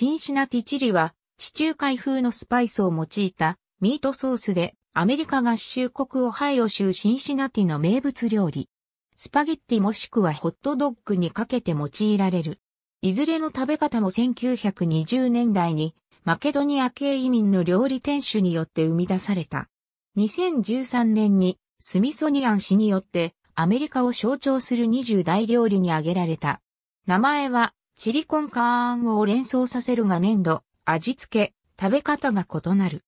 シンシナティチリは地中海風のスパイスを用いたミートソースでアメリカ合衆国オハイオ州シンシナティの名物料理。スパゲッティもしくはホットドッグにかけて用いられる。いずれの食べ方も1920年代にマケドニア系移民の料理店主によって生み出された。2013年にスミソニアン氏によってアメリカを象徴する20大料理に挙げられた。名前はチリコンカーンを連想させるが粘土、味付け、食べ方が異なる。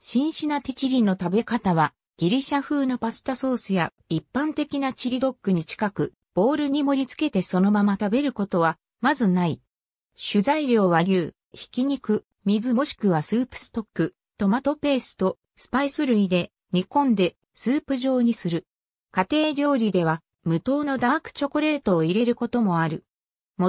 シンシナティチリの食べ方は、ギリシャ風のパスタソースや一般的なチリドッグに近く、ボウルに盛り付けてそのまま食べることは、まずない。主材料は牛、ひき肉、水もしくはスープストック、トマトペースト、スパイス類で煮込んでスープ状にする。家庭料理では無糖のダークチョコレートを入れることもある。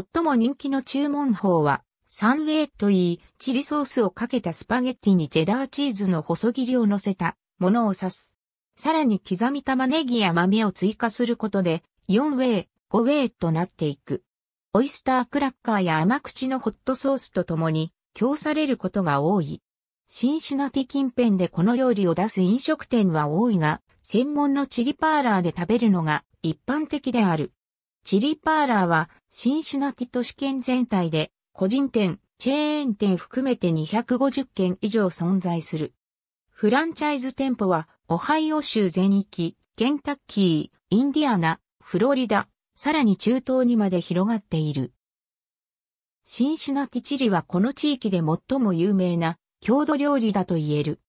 最も人気の注文法は、サンウェイと言い、チリソースをかけたスパゲッティにチェダーチーズの細切りを乗せたものを指す。さらに刻み玉ねぎや豆を追加することで、4ウェイ、5ウェイとなっていく。オイスタークラッカーや甘口のホットソースとともに、供されることが多い。シンシナティ近辺でこの料理を出す飲食店は多いが、専門のチリパーラーで食べるのが一般的である。チリパーラーは、シンシナティ都市圏全体で、個人店、チェーン店含めて250件以上存在する。フランチャイズ店舗は、オハイオ州全域、ケンタッキー、インディアナ、フロリダ、さらに中東にまで広がっている。シンシナティチリはこの地域で最も有名な郷土料理だと言える。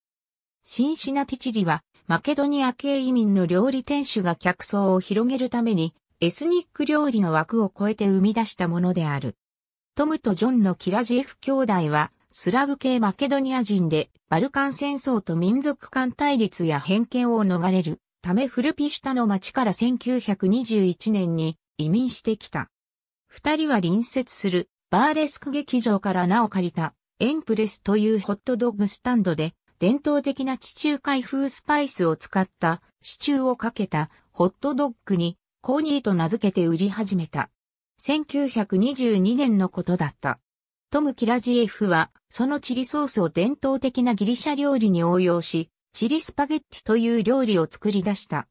シンシナティチリはマケドニア系移民の料理店主が客層を広げるためにエスニック料理の枠を超えて生み出したものである。トムとジョンのキラジエフ兄弟は、スラブ系マケドニア人で、バルカン戦争と民族間対立や偏見を逃れるためフルピシュタの町から1921年に移民してきた。二人は隣接するバーレスク劇場から名を借りたエンプレスというホットドッグスタンドで伝統的な地中海風スパイスを使ったシチューをかけたホットドッグにコーニーと名付けて売り始めた。1922年のことだった。トム・キラジエフは、そのチリソースを伝統的なギリシャ料理に応用し、チリスパゲッティという料理を作り出した。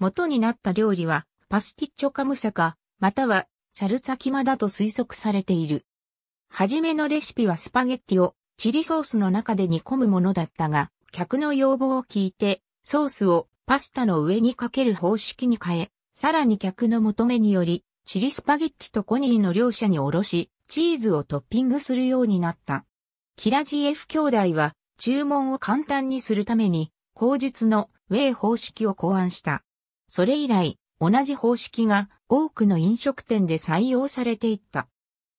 元になった料理は、パスティッチョカムサか、または、サルツァキマだと推測されている。はじめのレシピはスパゲッティをチリソースの中で煮込むものだったが、客の要望を聞いて、ソースをパスタの上にかける方式に変え、さらに客の求めにより、チリスパゲッティとコニーの両者におろし、チーズをトッピングするようになった。キラジエフ兄弟は、注文を簡単にするために、口述のウェイ方式を考案した。それ以来、同じ方式が多くの飲食店で採用されていった。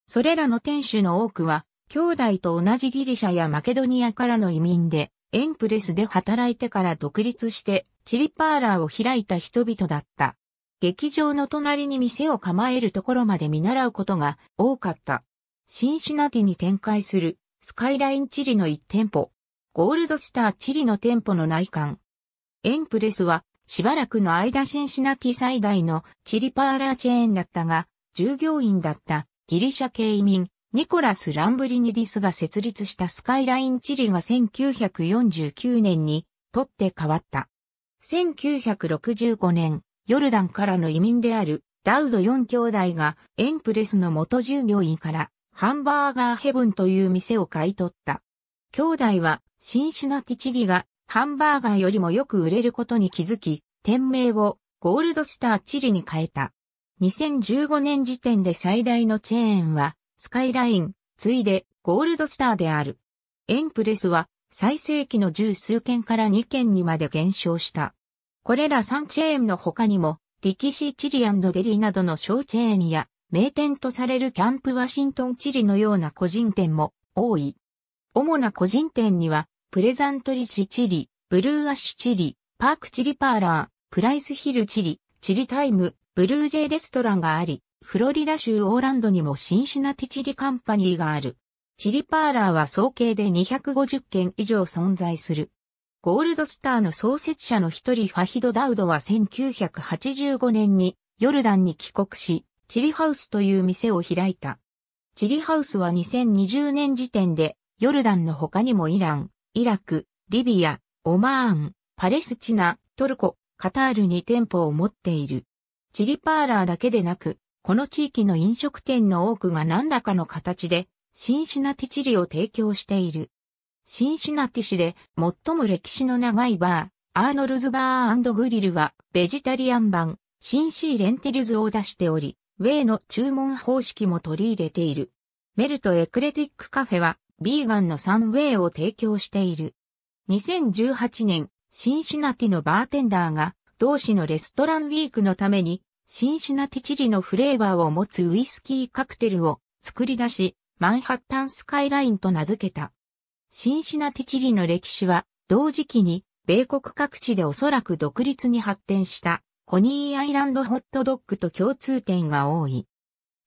それらの店主の多くは、兄弟と同じギリシャやマケドニアからの移民で、エンプレスで働いてから独立して、チリパーラーを開いた人々だった。劇場の隣に店を構えるところまで見習うことが多かった。シンシナティに展開するスカイラインチリの1店舗、ゴールドスターチリの店舗の内観。エンプレスはしばらくの間シンシナティ最大のチリパーラーチェーンだったが、従業員だったギリシャ系移民、ニコラス・ランブリニディスが設立したスカイラインチリが1949年にとって変わった。1965年、ヨルダンからの移民であるダウド4兄弟がエンプレスの元従業員からハンバーガーヘブンという店を買い取った。兄弟はシンシナティチリがハンバーガーよりもよく売れることに気づき、店名をゴールドスターチリに変えた。2015年時点で最大のチェーンはスカイライン、ついでゴールドスターである。エンプレスは最盛期の十数件から2件にまで減少した。これら3チェーンの他にも、ディキシーチリデリなどの小チェーンや、名店とされるキャンプワシントンチリのような個人店も多い。主な個人店には、プレザントリチチリ、ブルーアッシュチリ、パークチリパーラー、プライスヒルチリ、チリタイム、ブルージェイレストランがあり、フロリダ州オーランドにもシンシナティチリカンパニーがある。チリパーラーは総計で250件以上存在する。ゴールドスターの創設者の一人ファヒド・ダウドは1985年にヨルダンに帰国し、チリハウスという店を開いた。チリハウスは2020年時点で、ヨルダンの他にもイラン、イラク、リビア、オマーン、パレスチナ、トルコ、カタールに店舗を持っている。チリパーラーだけでなく、この地域の飲食店の多くが何らかの形で、シンシナティチリを提供している。シンシナティ市で最も歴史の長いバー、アーノルズバーグリルはベジタリアン版、シンシーレンテルズを出しており、ウェイの注文方式も取り入れている。メルトエクレティックカフェは、ビーガンのサンウェイを提供している。2018年、シンシナティのバーテンダーが、同市のレストランウィークのために、シンシナティチリのフレーバーを持つウイスキーカクテルを作り出し、マンハッタンスカイラインと名付けた。シンシナティ地理の歴史は、同時期に、米国各地でおそらく独立に発展した、コニーアイランドホットドッグと共通点が多い。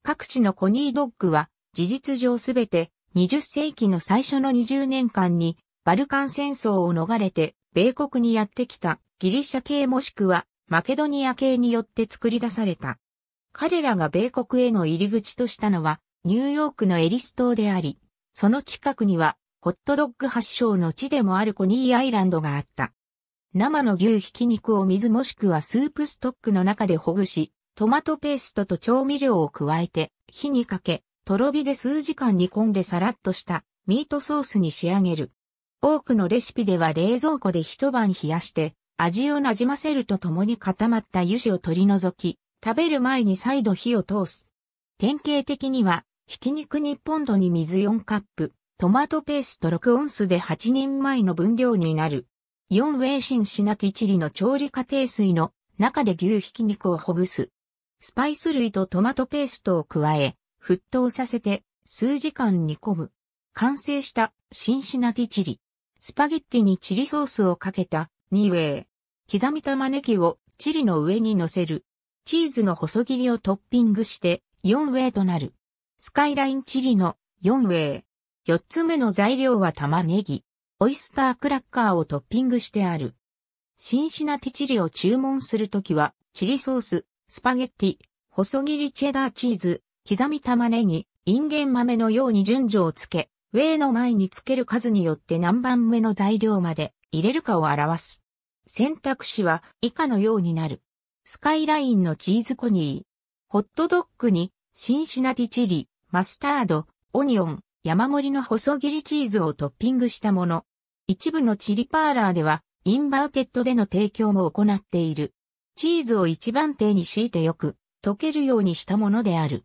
各地のコニードッグは、事実上すべて、20世紀の最初の20年間に、バルカン戦争を逃れて、米国にやってきた、ギリシャ系もしくは、マケドニア系によって作り出された。彼らが米国への入り口としたのは、ニューヨークのエリス島であり、その近くにはホットドッグ発祥の地でもあるコニーアイランドがあった。生の牛ひき肉を水もしくはスープストックの中でほぐし、トマトペーストと調味料を加えて、火にかけ、とろ火で数時間煮込んでさらっとしたミートソースに仕上げる。多くのレシピでは冷蔵庫で一晩冷やして、味をなじませるとともに固まった油脂を取り除き、食べる前に再度火を通す。典型的には、ひき肉にポンドに水4カップ、トマトペースト6オンスで8人前の分量になる。4ウェイシンシナティチリの調理過程水の中で牛ひき肉をほぐす。スパイス類とトマトペーストを加え、沸騰させて数時間煮込む。完成したシンシナティチリ。スパゲッティにチリソースをかけた2ウェイ。刻み玉ねぎをチリの上に乗せる。チーズの細切りをトッピングして4ウェイとなる。スカイラインチリの4ウェイ。4つ目の材料は玉ねぎ。オイスタークラッカーをトッピングしてある。シンシナティチリを注文するときは、チリソース、スパゲッティ、細切りチェダーチーズ、刻み玉ねぎ、インゲン豆のように順序をつけ、ウェイの前につける数によって何番目の材料まで入れるかを表す。選択肢は以下のようになる。スカイラインのチーズコニー、ホットドッグに、シンシナティチリ、マスタード、オニオン、山盛りの細切りチーズをトッピングしたもの。一部のチリパーラーでは、インバーケットでの提供も行っている。チーズを一番手に敷いてよく、溶けるようにしたものである。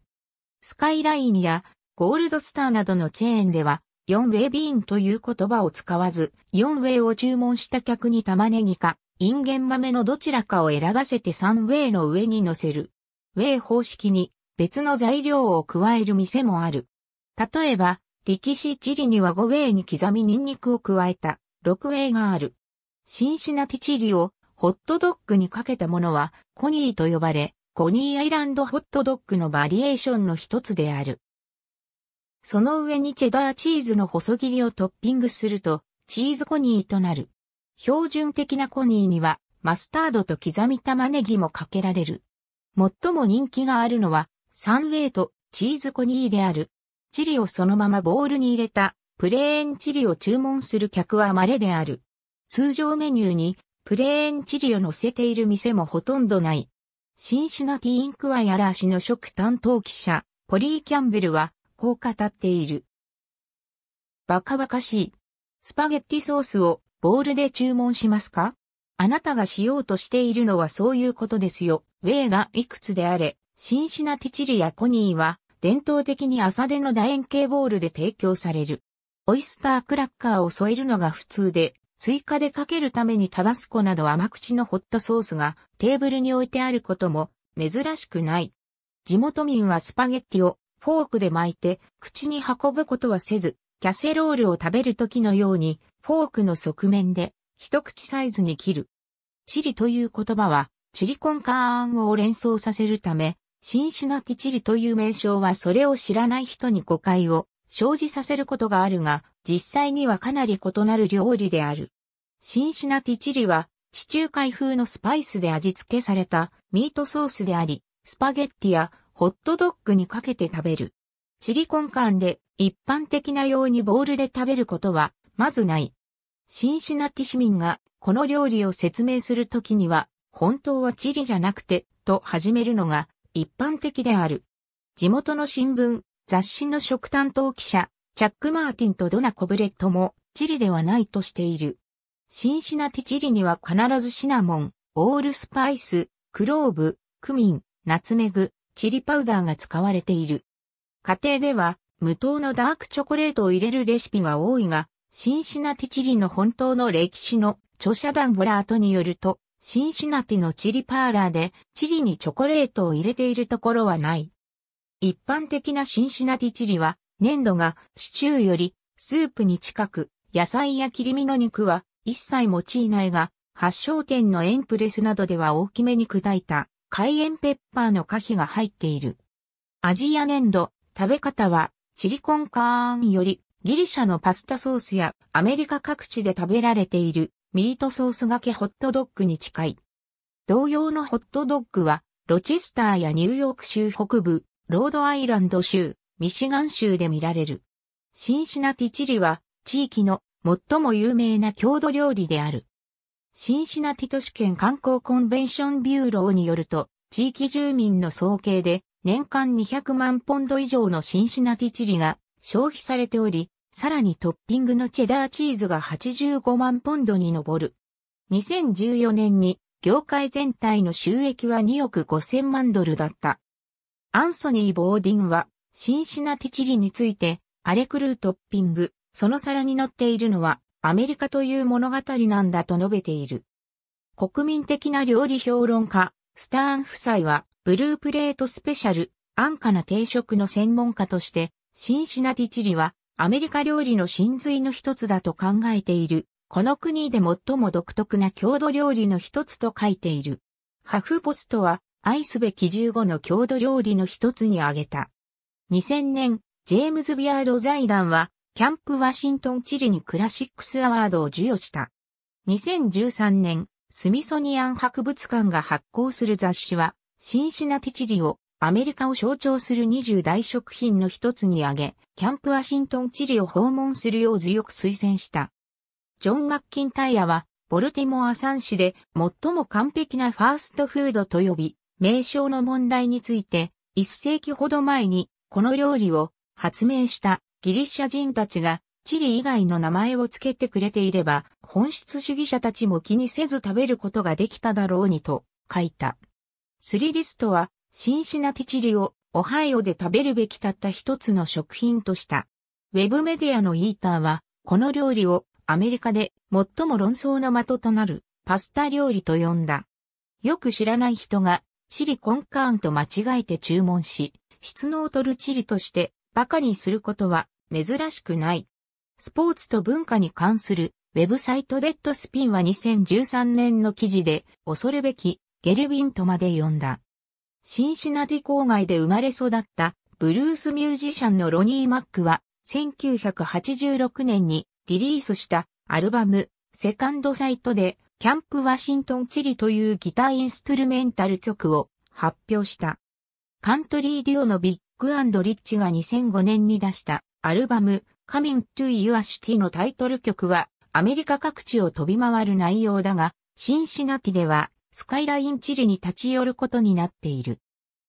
スカイラインや、ゴールドスターなどのチェーンでは、4ウェイビーンという言葉を使わず、4ウェイを注文した客に玉ねぎか、インゲン豆のどちらかを選ばせて3ウェイの上に乗せる。ウェイ方式に別の材料を加える店もある。例えば、力士チリには5ウェイに刻みニンニクを加えた6ウェイがある。シンシナティチリをホットドッグにかけたものはコニーと呼ばれ、コニーアイランドホットドッグのバリエーションの一つである。その上にチェダーチーズの細切りをトッピングすると、チーズコニーとなる。標準的なコニーには、マスタードと刻み玉ねぎもかけられる。最も人気があるのは、サンウェイとチーズコニーである。チリをそのままボールに入れたプレーンチリを注文する客は稀である。通常メニューにプレーンチリを乗せている店もほとんどない。シンシナティインクワイアラー氏の食担当記者、ポリー・キャンベルは、こう語っている。バカバカしい。スパゲッティソースをボールで注文しますかあなたがしようとしているのはそういうことですよ。ウェイがいくつであれ、シンシナティチリやコニーは伝統的に浅手の楕円形ボールで提供される。オイスタークラッカーを添えるのが普通で、追加でかけるためにタバスコなど甘口のホットソースがテーブルに置いてあることも珍しくない。地元民はスパゲッティをフォークで巻いて口に運ぶことはせず、キャセロールを食べる時のようにフォークの側面で一口サイズに切る。チリという言葉はチリコンカーンを連想させるためシンシナティチリという名称はそれを知らない人に誤解を生じさせることがあるが、実際にはかなり異なる料理である。シンシナティチリは、地中海風のスパイスで味付けされたミートソースであり、スパゲッティやホットドッグにかけて食べる。チリコンカンで一般的なようにボールで食べることは、まずない。シンシナティ市民がこの料理を説明するときには、本当はチリじゃなくて、と始めるのが一般的である。地元の新聞、雑誌の食担当記者、チャック・マーティンとドナ・コブレットも、チリではないとしている。シンシナティチリには必ずシナモン、オールスパイス、クローブ、クミン、ナツメグ、チリパウダーが使われている。家庭では、無糖のダークチョコレートを入れるレシピが多いが、シンシナティチリの本当の歴史の著者団ボラートによると、シンシナティのチリパーラーでチリにチョコレートを入れているところはない。一般的なシンシナティチリは粘土がシチューよりスープに近く野菜や切り身の肉は一切用いないが発祥店のエンプレスなどでは大きめに砕いた海塩ペッパーの可否が入っている。味や粘土、食べ方はチリコンカーンよりギリシャのパスタソースやアメリカ各地で食べられているミートソースがけホットドッグに近い。同様のホットドッグは、ロチスターやニューヨーク州北部、ロードアイランド州、ミシガン州で見られる。シンシナティチリは、地域の最も有名な郷土料理である。シンシナティ都市圏観光コンベンションビューローによると、地域住民の総計で年間200万ポンド以上のシンシナティチリが消費されており、さらにトッピングのチェダーチーズが85万ポンドに上る。2014年に業界全体の収益は2億5000万ドルだった。アンソニー・ボーディンは、シンシナティチリについて、荒れ狂うトッピング、その皿に乗っているのは、アメリカという物語なんだと述べている。国民的な料理評論家、スターン夫妻は、ブループレートスペシャル、安価な定食の専門家として、シンシナティチリは、アメリカ料理の真髄の一つだと考えている。この国で最も独特な郷土料理の一つと書いている。ハフポストは愛すべき15の郷土料理の一つに挙げた。2000年、ジェームズ・ビアード財団は、キャンプ・ワシントン・チリにクラシックス・アワードを授与した。2013年、スミソニアン博物館が発行する雑誌は、シンシナティチリをアメリカを象徴する20大食品の一つに挙げ、キャンプワシントン地理を訪問するよう強く推薦した。ジョン・マッキンタイヤは、ボルティモア産市で最も完璧なファーストフードと呼び、名称の問題について、1世紀ほど前に、この料理を発明したギリシャ人たちが、チリ以外の名前を付けてくれていれば、本質主義者たちも気にせず食べることができただろうにと書いた。スリリストはシンシナティチリをオハイオで食べるべきたった一つの食品とした。ウェブメディアのイーターは、この料理をアメリカで最も論争の的となるパスタ料理と呼んだ。よく知らない人がチリコンカーンと間違えて注文し、質の劣るチリとしてバカにすることは珍しくない。スポーツと文化に関するウェブサイトレッドスピンは2013年の記事で恐るべきゲルビンとまで呼んだ。シンシナティ郊外で生まれ育ったブルースミュージシャンのロニー・マックは1986年にリリースしたアルバムセカンドサイトでキャンプ・ワシントン・チリというギターインストゥルメンタル曲を発表した。カントリーデュオのビッグリッチが2005年に出したアルバム Coming to Your City のタイトル曲はアメリカ各地を飛び回る内容だが、シンシナティではスカイラインチリに立ち寄ることになっている。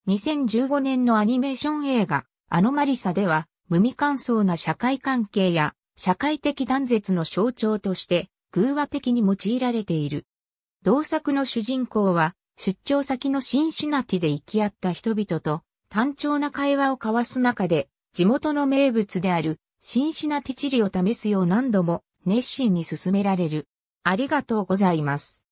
2015年のアニメーション映画、アノマリサでは、無味乾燥な社会関係や、社会的断絶の象徴として、偶話的に用いられている。同作の主人公は、出張先のシンシナティで行き合った人々と、単調な会話を交わす中で、地元の名物である、シンシナティチリを試すよう何度も、熱心に勧められる。ありがとうございます。